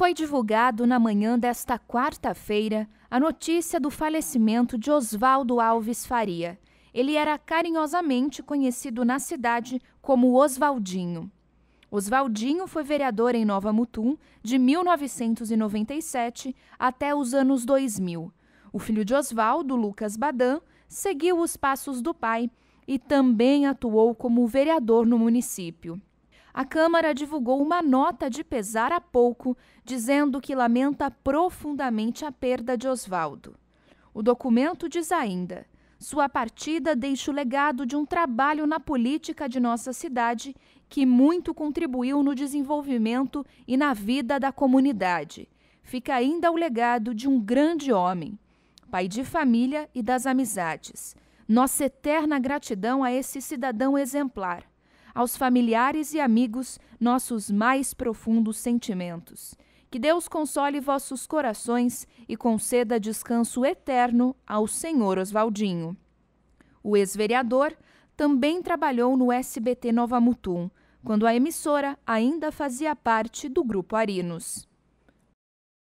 foi divulgado na manhã desta quarta-feira a notícia do falecimento de Oswaldo Alves Faria. Ele era carinhosamente conhecido na cidade como Oswaldinho. Oswaldinho foi vereador em Nova Mutum de 1997 até os anos 2000. O filho de Oswaldo, Lucas Badan, seguiu os passos do pai e também atuou como vereador no município a Câmara divulgou uma nota de pesar há pouco, dizendo que lamenta profundamente a perda de Oswaldo. O documento diz ainda: sua partida deixa o legado de um trabalho na política de nossa cidade que muito contribuiu no desenvolvimento e na vida da comunidade. Fica ainda o legado de um grande homem, pai de família e das amizades. Nossa eterna gratidão a esse cidadão exemplar aos familiares e amigos nossos mais profundos sentimentos. Que Deus console vossos corações e conceda descanso eterno ao senhor Oswaldinho. O ex-vereador também trabalhou no SBT Nova Mutum, quando a emissora ainda fazia parte do Grupo Arinos.